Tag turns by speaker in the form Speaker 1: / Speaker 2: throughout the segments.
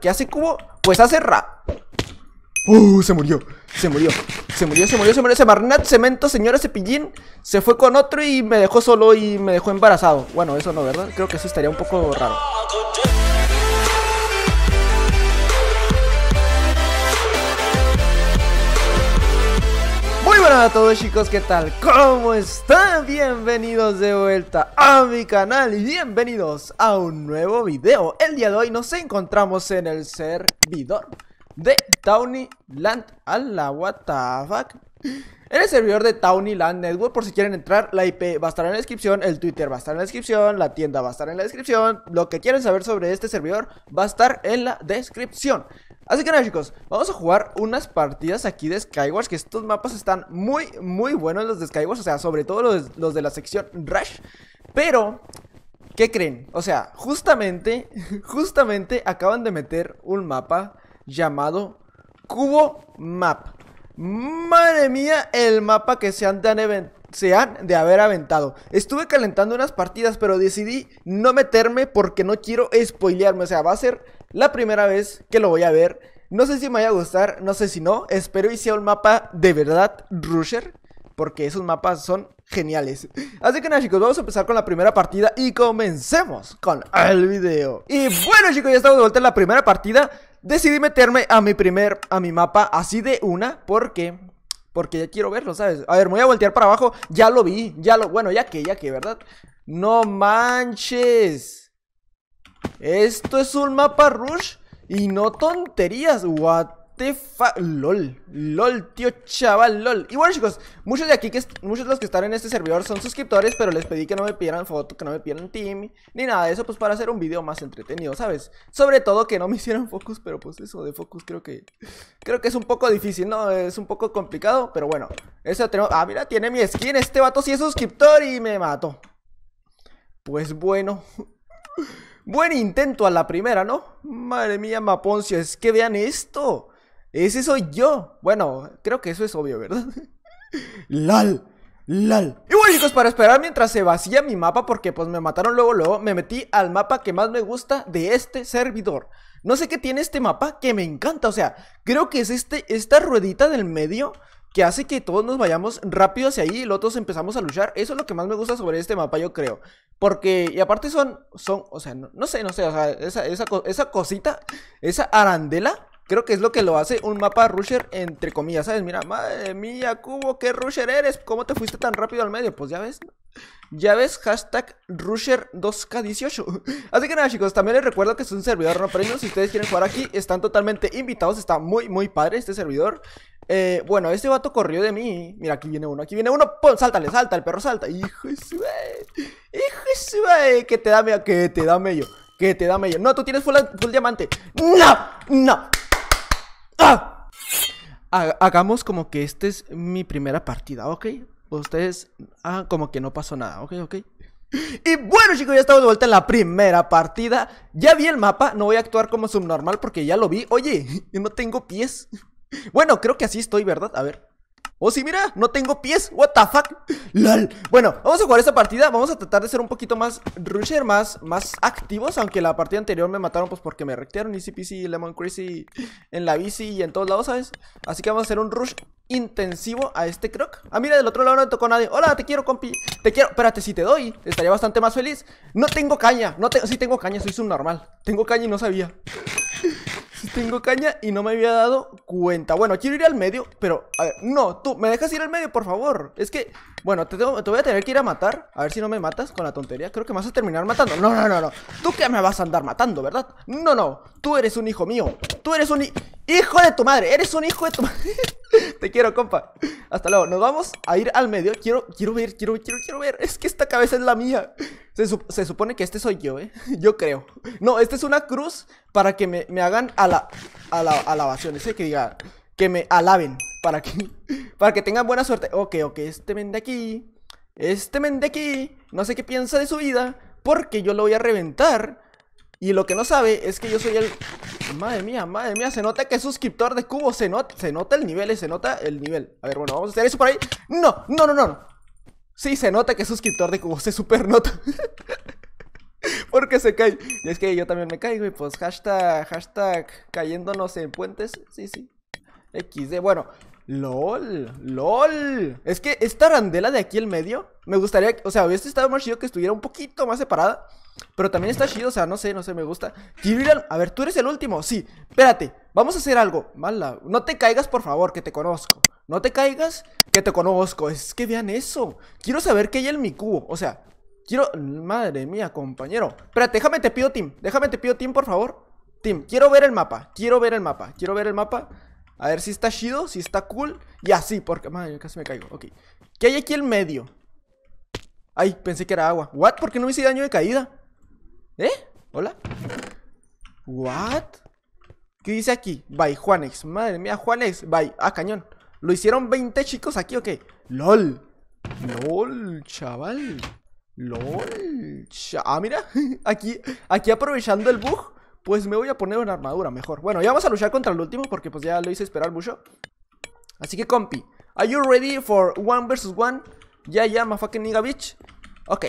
Speaker 1: ¿Qué hace Cubo? Pues hace rap. ¡Uh! Se murió. Se murió. Se murió, se murió, se murió. Se marnat, cemento, señora cepillín. Se fue con otro y me dejó solo y me dejó embarazado. Bueno, eso no, ¿verdad? Creo que eso estaría un poco raro. Muy buenas a todos chicos, ¿qué tal? ¿Cómo están? Bienvenidos de vuelta a mi canal y bienvenidos a un nuevo video El día de hoy nos encontramos en el servidor de downy Land a la fuck en el servidor de Townyland Network, por si quieren entrar, la IP va a estar en la descripción, el Twitter va a estar en la descripción, la tienda va a estar en la descripción. Lo que quieren saber sobre este servidor va a estar en la descripción. Así que nada chicos, vamos a jugar unas partidas aquí de Skywars Que estos mapas están muy, muy buenos los de Skywars O sea, sobre todo los, los de la sección Rush Pero, ¿qué creen? O sea, justamente, justamente acaban de meter un mapa llamado Cubo Map Madre mía, el mapa que se han, de haber aventado. Estuve calentando unas partidas, pero decidí no meterme porque no quiero spoilearme. O sea, va a ser la primera vez que lo voy a ver. No sé si me vaya a gustar, no sé si no. Espero y sea un mapa de verdad Rusher, porque esos mapas son geniales. Así que nada chicos, vamos a empezar con la primera partida y comencemos con el video. Y bueno chicos, ya estamos de vuelta en la primera partida decidí meterme a mi primer, a mi mapa así de una, porque... Porque ya quiero verlo, ¿sabes? A ver, me voy a voltear para abajo. Ya lo vi, ya lo... Bueno, ya que, ya que, ¿verdad? ¡No manches! Esto es un mapa rush y no tonterías. What Tefa... LOL, LOL, tío chaval, LOL Y bueno chicos, muchos de aquí, que muchos de los que están en este servidor son suscriptores Pero les pedí que no me pidieran foto, que no me pidieran team Ni nada de eso, pues para hacer un video más entretenido, ¿sabes? Sobre todo que no me hicieran focus, pero pues eso de focus creo que... Creo que es un poco difícil, ¿no? Es un poco complicado, pero bueno Eso tenemos... Ah, mira, tiene mi skin, este vato sí es suscriptor y me mato. Pues bueno... Buen intento a la primera, ¿no? Madre mía, Maponcio, es que vean esto ese soy yo. Bueno, creo que eso es obvio, ¿verdad? ¡Lal! ¡Lal! Y bueno chicos, para esperar mientras se vacía mi mapa Porque pues me mataron luego luego Me metí al mapa que más me gusta de este servidor No sé qué tiene este mapa que me encanta O sea, creo que es este, esta ruedita del medio Que hace que todos nos vayamos rápido hacia ahí Y los otros empezamos a luchar Eso es lo que más me gusta sobre este mapa, yo creo Porque, y aparte son, son o sea, no, sé, no sé O sea, esa, esa cosita, esa arandela Creo que es lo que lo hace un mapa rusher entre comillas, ¿sabes? Mira, madre mía, Cubo, qué rusher eres. ¿Cómo te fuiste tan rápido al medio? Pues ya ves, ya ves, hashtag rusher2k18. Así que nada, chicos, también les recuerdo que es un servidor no premium. Si ustedes quieren jugar aquí, están totalmente invitados. Está muy, muy padre este servidor. Eh, bueno, este vato corrió de mí. Mira, aquí viene uno, aquí viene uno. ¡Pum! Sáltale, salta, el perro salta. Hijo de Hijo que te da medio, que te da medio, que te da medio. No, tú tienes full, full diamante. ¡No! ¡No! ¡Ah! Hagamos como que esta es mi primera partida, ¿ok? Ustedes ah, como que no pasó nada, ¿ok? ¿Ok? Y bueno chicos, ya estamos de vuelta en la primera partida Ya vi el mapa, no voy a actuar como subnormal porque ya lo vi Oye, yo no tengo pies Bueno, creo que así estoy, ¿verdad? A ver Oh, sí, mira, no tengo pies. What the fuck? LOL. Bueno, vamos a jugar esta partida. Vamos a tratar de ser un poquito más rusher, más, más activos. Aunque la partida anterior me mataron, pues porque me rectearon Easy Peasy, Lemon Crazy en la bici y en todos lados, ¿sabes? Así que vamos a hacer un rush intensivo a este croc. Ah, mira, del otro lado no me tocó nadie. Hola, te quiero, compi. Te quiero. Espérate, si te doy, estaría bastante más feliz. No tengo caña. No tengo... Sí, tengo caña, soy subnormal. Tengo caña y no sabía. Tengo caña y no me había dado cuenta. Bueno, quiero ir al medio, pero... A ver, no, tú, ¿me dejas ir al medio, por favor? Es que... Bueno, te, voy a tener que ir a matar. A ver si no me matas con la tontería. Creo que me vas a terminar matando. No, no, no, no. Tú que me vas a andar matando, ¿verdad? No, no. Tú eres un hijo mío. Tú eres un... hijo de tu madre. Eres un hijo de tu madre. Te quiero, compa. Hasta luego. Nos vamos a ir al medio. Quiero, quiero ver, quiero, quiero, quiero ver. Es que esta cabeza es la mía. Se, supone que este soy yo, ¿eh? Yo creo. No, esta es una cruz para que me, hagan a la, a la alabación. que diga, que me alaben. Para que, para que tengan buena suerte. Ok, ok, este men de aquí. Este men de aquí. No sé qué piensa de su vida. Porque yo lo voy a reventar. Y lo que no sabe es que yo soy el... Madre mía, madre mía, se nota que es suscriptor de cubo, se nota, se nota el nivel, eh, se nota el nivel. A ver, bueno, vamos a hacer eso por ahí. No, no, no, no. Sí, se nota que es suscriptor de cubo, se supernota. Porque se cae. Y es que yo también me caigo y pues hashtag, hashtag cayéndonos en puentes. Sí, sí. XD, bueno. LOL, LOL. Es que esta arandela de aquí en medio, me gustaría, o sea, hubiese estado más chido que estuviera un poquito más separada. Pero también está chido, o sea, no sé, no sé, me gusta. Quiero A ver, tú eres el último, sí. Espérate, vamos a hacer algo. Mala. No te caigas, por favor, que te conozco. No te caigas, que te conozco. Es que vean eso. Quiero saber qué hay en mi cubo. O sea, quiero... Madre mía, compañero. Espérate, déjame te pido Tim, Déjame te pido Tim, por favor. Tim, quiero ver el mapa. Quiero ver el mapa. Quiero ver el mapa. A ver si está chido, si está cool. Y así, porque... Madre, casi me caigo. Ok. ¿Qué hay aquí en medio? Ay, pensé que era agua. ¿What? ¿Por qué no hice daño de caída? ¿Eh? ¿Hola? ¿What? ¿Qué dice aquí? Bye, Juanex. Madre mía, Juanex. Bye. Ah, cañón. ¿Lo hicieron 20 chicos aquí o qué? LOL. LOL, chaval. LOL. ah, mira. aquí, aquí aprovechando el bug. Pues me voy a poner una armadura mejor. Bueno, ya vamos a luchar contra el último porque pues ya lo hice esperar mucho. Así que, compi. ¿Are you ready for one versus one? Ya, ya, mafucking fucking nigga bitch. Ok,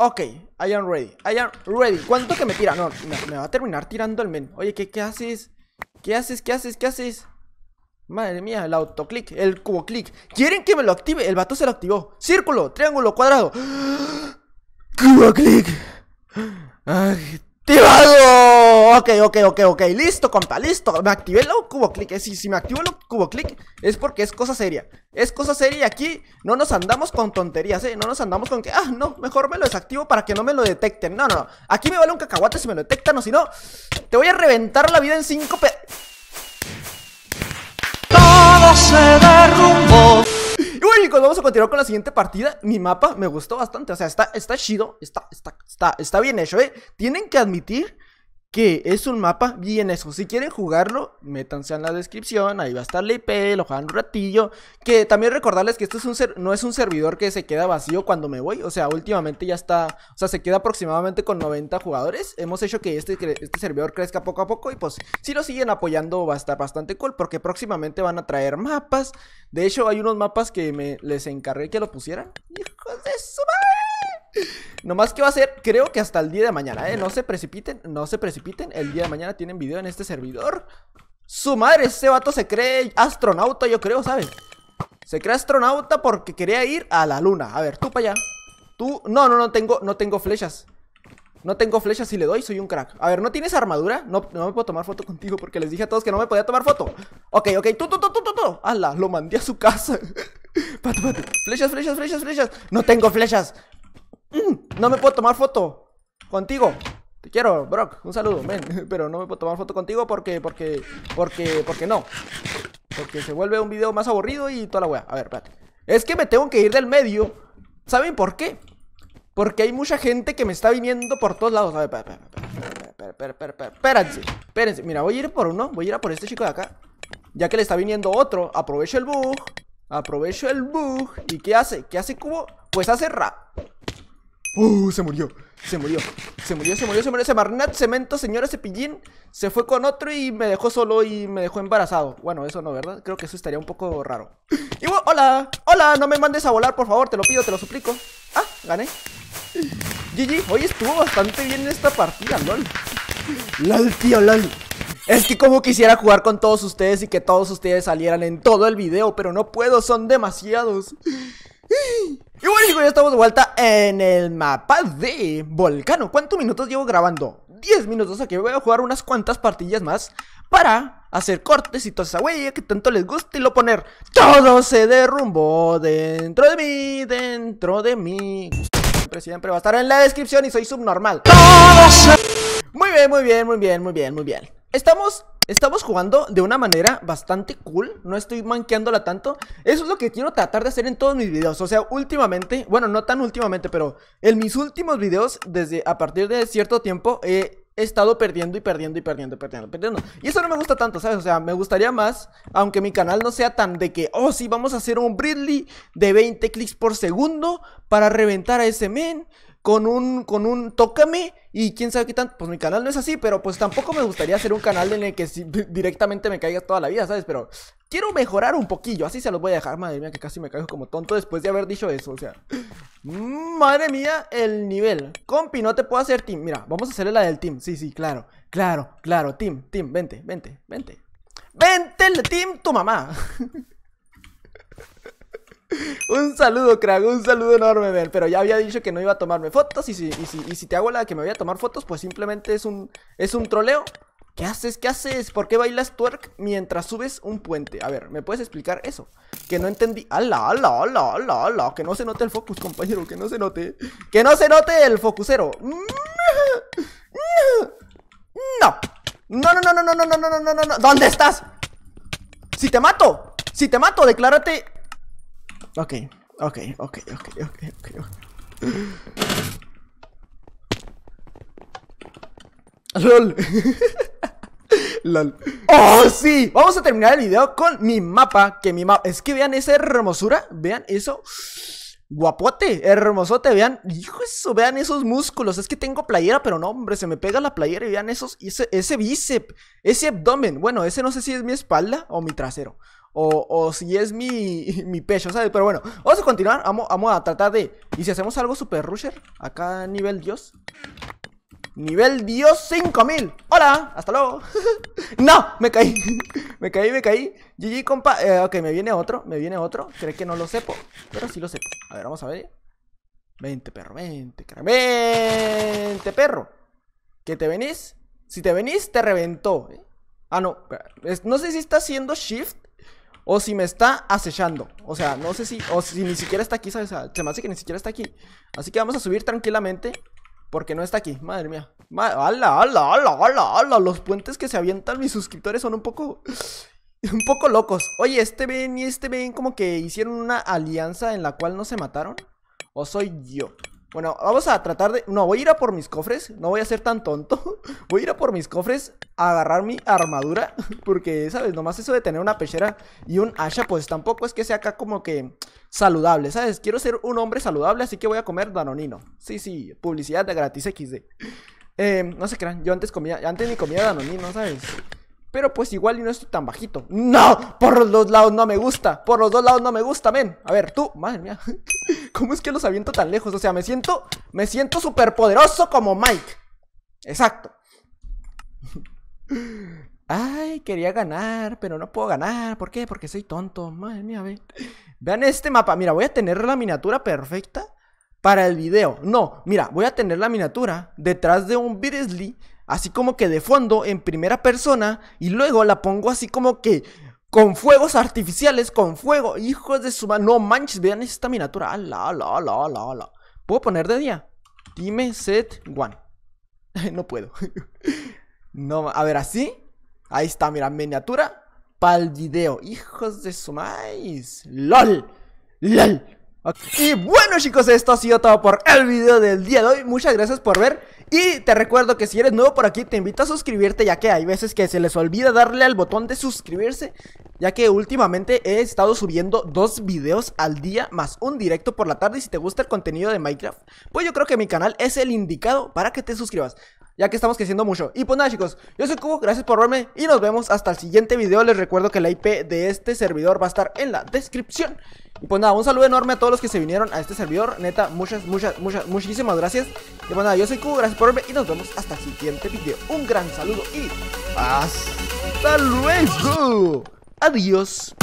Speaker 1: Ok, I am ready, I am ready ¿Cuánto que me tira? No, me va a terminar tirando el men Oye, ¿qué, qué haces? ¿Qué haces? ¿Qué haces? ¿Qué haces? Madre mía, el autoclick, el cubo click ¿Quieren que me lo active? El vato se lo activó Círculo, triángulo, cuadrado Cubo click Activado ok, ok, ok, ok. Listo, compa, listo. Me activé el cubo clic, eh, Si, me activo el cubo clic, es porque es cosa seria. Es cosa seria y aquí no nos andamos con tonterías, ¿eh? No nos andamos con que, ah, no, mejor me lo desactivo para que no me lo detecten. No, no, no. Aquí me vale un cacahuate si me lo detectan o si no, te voy a reventar la vida en 5 p. Todo se derrumbó. Y cuando pues vamos a continuar con la siguiente partida, mi mapa me gustó bastante. O sea, está, está chido, está, está, está, está bien hecho, ¿eh? Tienen que admitir que es un mapa bien eso. Si quieren jugarlo, métanse en la descripción, ahí va a estar la IP, lo juegan un ratillo. Que también recordarles que esto es un no es un servidor que se queda vacío cuando me voy, o sea, últimamente ya está, o sea, se queda aproximadamente con 90 jugadores. Hemos hecho que este, este servidor crezca poco a poco y pues si lo siguen apoyando va a estar bastante cool porque próximamente van a traer mapas. De hecho, hay unos mapas que me les encargué que lo pusieran. ¡Hijos de su madre! Nomás que va a ser, creo que hasta el día de mañana, ¿eh? No se precipiten, no se precipiten. El día de mañana tienen video en este servidor. Su madre, ese vato se cree astronauta, yo creo, ¿sabes? Se cree astronauta porque quería ir a la luna. A ver, tú para allá. Tú, no, no, no tengo, no tengo flechas. No tengo flechas, si le doy soy un crack A ver, ¿no tienes armadura? No, no me puedo tomar foto contigo porque les dije a todos que no me podía tomar foto Ok, ok, tú, tú, tú, tú, tú, tú lo mandé a su casa Flechas, flechas, flechas, flechas No tengo flechas Mm, no me puedo tomar foto contigo. Te quiero, Brock. Un saludo, men. Pero no me puedo tomar foto contigo porque, porque, porque, porque no. Porque se vuelve un video más aburrido y toda la wea. A ver, espérate. Es que me tengo que ir del medio. ¿Saben por qué? Porque hay mucha gente que me está viniendo por todos lados. A ver, espérate, espérate, espérense, espérense. Mira, voy a ir por uno. Voy a ir a por este chico de acá. Ya que le está viniendo otro. Aprovecho el bug. Aprovecho el bug. ¿Y qué hace? ¿Qué hace Cubo? Pues hace rap ¡Uh! Se murió. Se murió. Se murió, se murió, se murió. Se Marnat, Cemento, señora Cepillín se fue con otro y me dejó solo y me dejó embarazado. Bueno, eso no, ¿verdad? Creo que eso estaría un poco raro. Y hola. Hola, no me mandes a volar, por favor. Te lo pido, te lo suplico. Ah, gané. GG, hoy estuvo bastante bien esta partida, LOL. LOL, tío, LOL. Es que como quisiera jugar con todos ustedes y que todos ustedes salieran en todo el video, pero no puedo, son demasiados. Y bueno chicos, ya estamos de vuelta en el mapa de Volcano ¿Cuántos minutos llevo grabando? 10 minutos, aquí voy a jugar unas cuantas partillas más Para hacer cortes y toda esa huella que tanto les gusta y lo poner Todo se derrumbó dentro de mí, dentro de mí Siempre, siempre va a estar en la descripción y soy subnormal Todo Muy bien, muy bien, muy bien, muy bien, muy bien Estamos Estamos jugando de una manera bastante cool, no estoy manqueándola tanto. Eso es lo que quiero tratar de hacer en todos mis videos. O sea, últimamente, bueno, no tan últimamente, pero en mis últimos videos, desde a partir de cierto tiempo, he estado perdiendo y perdiendo y perdiendo y perdiendo, perdiendo. Y eso no me gusta tanto, ¿sabes? O sea, me gustaría más, aunque mi canal no sea tan de que, oh, sí, vamos a hacer un Bridley de 20 clics por segundo para reventar a ese men con un, con un tócame y quién sabe qué tanto. Pues mi canal no es así, pero pues tampoco me gustaría hacer un canal en el que directamente me caigas toda la vida, ¿sabes? Pero quiero mejorar un poquillo, así se los voy a dejar. Madre mía, que casi me caigo como tonto después de haber dicho eso, o sea. Mm, madre mía, el nivel. Compi, no te puedo hacer team. Mira, vamos a hacerle la del team. Sí, sí, claro, claro, claro. Team, team, vente, vente, vente. Vente el team, tu mamá. Un saludo, crack, un saludo enorme, Bel. Pero ya había dicho que no iba a tomarme fotos. Y si, y si, y si te hago la que me voy a tomar fotos, pues simplemente es un, es un troleo. ¿Qué haces? ¿Qué haces? ¿Por qué bailas twerk mientras subes un puente? A ver, ¿me puedes explicar eso? Que no entendí. ¡Hala, ala, ala, ala, ala! Que no se note el focus, compañero. Que no se note. ¡Que no se note el focusero! No, no, no, no, no, no, no, no, no, no, no. ¿Dónde estás? Si te mato, si te mato, declárate Ok, ok, ok, ok, ok, ok. LOL. LOL. ¡Oh, sí! Vamos a terminar el video con mi mapa. Que mi mapa. Es que vean esa hermosura. Vean eso. Guapote, hermosote, vean, hijo eso, vean esos músculos, es que tengo playera, pero no, hombre, se me pega la playera y vean esos, ese, ese bíceps, ese abdomen, bueno, ese no sé si es mi espalda o mi trasero. O, si es mi, pecho, ¿sabes? Pero bueno, vamos a continuar. Vamos, a tratar de... ¿Y si hacemos algo super rusher? Acá nivel dios. Nivel dios 5000. Hola, hasta luego. no, me caí. me caí, me caí. GG, compa. Eh, ok, me viene otro, me viene otro. Creo que no lo sepo, pero sí lo sepo. A ver, vamos a ver. Vente, perro, vente, perro. ¿Que te venís? Si te venís, te reventó. ¿eh? Ah, no. no sé si está haciendo shift o si me está acechando. O sea, no sé si, o si ni siquiera está aquí, ¿sabes? O sea, se me hace que ni siquiera está aquí. Así que vamos a subir tranquilamente, porque no está aquí. Madre mía. ¡Hala, ala, ala, ala, Los puentes que se avientan mis suscriptores son un poco... Un poco locos. Oye, este Ben y este Ben como que hicieron una alianza en la cual no se mataron. ¿O soy yo? Bueno, vamos a tratar de... No, voy a ir a por mis cofres No voy a ser tan tonto Voy a ir a por mis cofres A agarrar mi armadura Porque, ¿sabes? Nomás eso de tener una pechera y un hacha, Pues tampoco es que sea acá como que saludable, ¿sabes? Quiero ser un hombre saludable Así que voy a comer danonino Sí, sí, publicidad de gratis XD eh, No se crean, yo antes comía... Antes ni comía danonino, ¿sabes? Pero pues igual y no estoy tan bajito ¡No! Por los dos lados no me gusta Por los dos lados no me gusta, men A ver, tú, madre mía ¿Cómo es que los aviento tan lejos? O sea, me siento, me siento súper poderoso como Mike. Exacto. Ay, quería ganar, pero no puedo ganar. ¿Por qué? Porque soy tonto. Madre mía, ve. Vean este mapa. Mira, voy a tener la miniatura perfecta para el video. No, mira, voy a tener la miniatura detrás de un Beardsley. así como que de fondo, en primera persona, y luego la pongo así como que con fuegos artificiales, con fuego. Hijos de su No manches, vean esta miniatura. Ala, ala, ala, ala, ala. ¿Puedo poner de día? Dime set one. no puedo. no, a ver, así. Ahí está, mira, miniatura. Para video. Hijos de su LOL. LOL. Y bueno chicos, esto ha sido todo por el video del día de hoy Muchas gracias por ver Y te recuerdo que si eres nuevo por aquí te invito a suscribirte Ya que hay veces que se les olvida darle al botón de suscribirse Ya que últimamente he estado subiendo dos videos al día Más un directo por la tarde Y si te gusta el contenido de Minecraft Pues yo creo que mi canal es el indicado para que te suscribas ya que estamos creciendo mucho. Y pues nada chicos, yo soy Cubo, gracias por verme y nos vemos hasta el siguiente video. Les recuerdo que la IP de este servidor va a estar en la descripción. Y pues nada, un saludo enorme a todos los que se vinieron a este servidor. Neta, muchas, muchas, muchas, muchísimas gracias. Y pues nada, yo soy Cubo, gracias por verme y nos vemos hasta el siguiente video. Un gran saludo y hasta luego. Adiós.